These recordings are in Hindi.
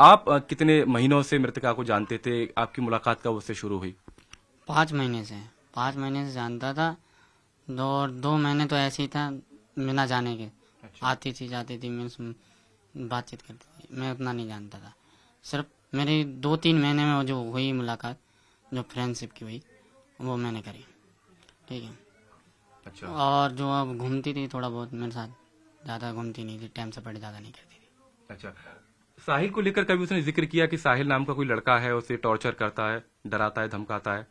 आप कितने महीनों से मृतका को जानते थे आपकी मुलाकात कब उससे शुरू हुई पाँच महीने से पाँच महीने से जानता था दो और दो महीने तो ऐसे ही था बिना जाने के अच्छा। आती थी जाती थी मीन्स बातचीत करती थी मैं उतना नहीं जानता था सिर्फ मेरी दो तीन महीने में जो हुई मुलाकात जो फ्रेंडशिप की हुई वो मैंने करी ठीक है अच्छा और जो अब घूमती थी थोड़ा बहुत मेरे साथ ज़्यादा घूमती नहीं थी टाइम से पड़े ज़्यादा नहीं करती थी अच्छा साहिल को लेकर कभी उसने जिक्र किया कि साहिल नाम का कोई लड़का है उसे टॉर्चर करता है डराता है धमकाता है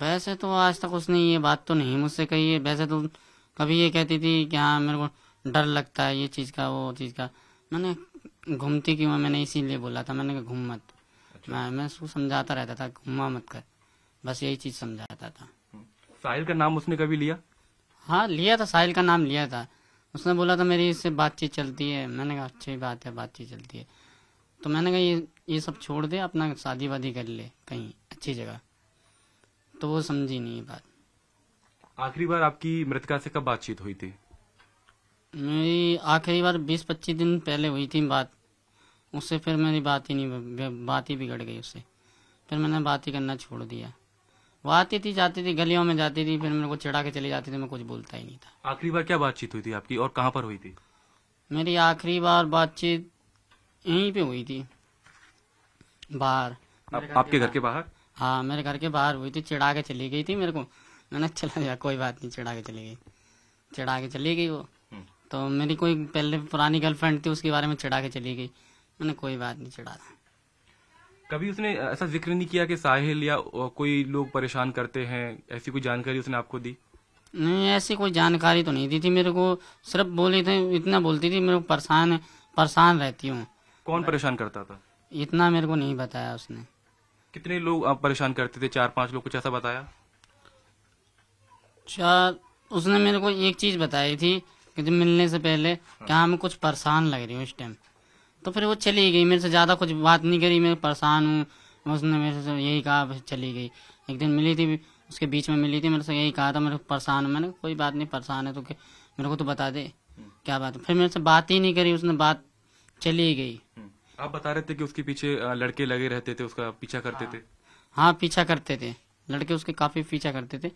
वैसे तो आज तक उसने ये बात तो नहीं मुझसे कही है वैसे तो कभी ये कहती थी कि हाँ मेरे को डर लगता है ये चीज़ का वो चीज़ का मैंने घूमती क्यों मैंने इसीलिए बोला था मैंने कहा घूम मत अच्छा। मैं मैं उसको समझाता रहता था घुमा मत कर बस यही चीज़ समझाता था साहिल का नाम उसने कभी लिया हाँ लिया था साहिल का नाम लिया था उसने बोला था मेरी इससे बातचीत चलती है मैंने कहा अच्छी बात है बातचीत चलती है तो मैंने कहा ये ये सब छोड़ दे अपना शादी वादी कर ले कहीं अच्छी जगह तो वो समझी नहीं ये बात आखिरी बार आपकी मृतका से कब बातचीत हुई थी मेरी आखिरी बार बीस पच्चीस दिन पहले हुई थी बात उससे फिर मेरी बात ही नहीं बात ही बिगड़ गई उससे फिर मैंने बात ही करना छोड़ दिया वो आती थी जाती थी गलियों में जाती थी फिर मेरे को चिड़ा के चली जाती थी मैं कुछ बोलता ही नहीं था आखिरी बार क्या बातचीत हुई थी आपकी और कहाँ पर हुई थी मेरी आखिरी बार बातचीत यहीं पे हुई थी बाहर आप, आपके घर के बाहर हाँ मेरे घर के बाहर हुई थी चिड़ा के चली गई थी मेरे को मैंने चला गया कोई बात नहीं चिड़ा के चली गई चिड़ा के चली गई वो हम्म। तो मेरी कोई पहले पुरानी गर्लफ्रेंड थी उसके बारे में चिड़ा के चली गई मैंने कोई बात नहीं चिड़ा था कभी उसने ऐसा जिक्र नहीं किया कि साहिल या कोई लोग परेशान करते हैं ऐसी कोई जानकारी उसने आपको दी नहीं ऐसी कोई जानकारी तो नहीं दी थी मेरे को सिर्फ बोले थे इतना बोलती थी मेरे को परेशान परेशान रहती हूँ कौन परेशान करता था इतना मेरे को नहीं बताया उसने कितने लोग आप परेशान करते थे चार पांच लोग कुछ ऐसा बताया चार उसने मेरे को एक चीज बताई थी कि मिलने से पहले कि हाँ।, हाँ मैं कुछ परेशान लग रही हूँ इस टाइम तो फिर वो चली गई मेरे से ज़्यादा कुछ बात नहीं करी मैं परेशान हूँ उसने मेरे से यही कहा चली गई एक दिन मिली थी उसके बीच में मिली थी मेरे से यही कहा था मेरे परेशान मैंने कोई बात नहीं परेशान है तो मेरे को तो बता दे क्या बात फिर मेरे से बात ही नहीं करी उसने बात चली गई आप बता रहे थे कि उसके पीछे लड़के लगे रहते थे उसका पीछा करते थे हाँ, हाँ पीछा करते थे लड़के उसके काफ़ी पीछा करते थे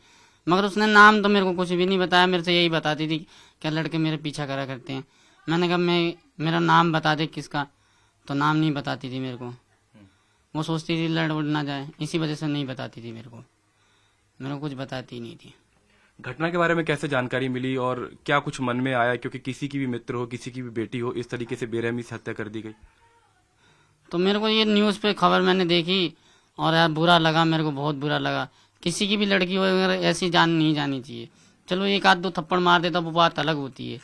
मगर उसने नाम तो मेरे को कुछ भी नहीं बताया मेरे से यही बताती थी क्या लड़के मेरे पीछा करा करते हैं मैंने कहा मैं मेरा नाम बता दे किसका तो नाम नहीं बताती थी मेरे को वो सोचती थी लड़ उड़ ना जाए इसी वजह से नहीं बताती थी मेरे को मेरे को कुछ बताती नहीं थी घटना के बारे में कैसे जानकारी मिली और क्या कुछ मन में आया क्योंकि किसी की भी मित्र हो किसी की भी बेटी हो इस तरीके से बेरहमी से हत्या कर दी गई तो मेरे को ये न्यूज़ पे खबर मैंने देखी और यार बुरा लगा मेरे को बहुत बुरा लगा किसी की भी लड़की हो ऐसी जान नहीं जानी चाहिए चलो एक आध दो थप्पड़ मार देता वो बात अलग होती है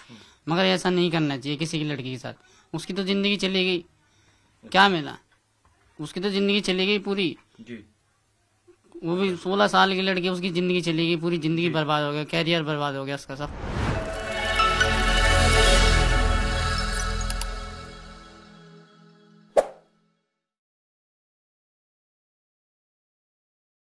मगर ऐसा नहीं करना चाहिए किसी की लड़की के साथ उसकी तो जिंदगी चली गई क्या मिला उसकी तो जिंदगी चली गई पूरी जी वो भी सोलह साल की लड़की उसकी जिंदगी चली गई पूरी जिंदगी बर्बाद हो गया कैरियर बर्बाद हो गया उसका सब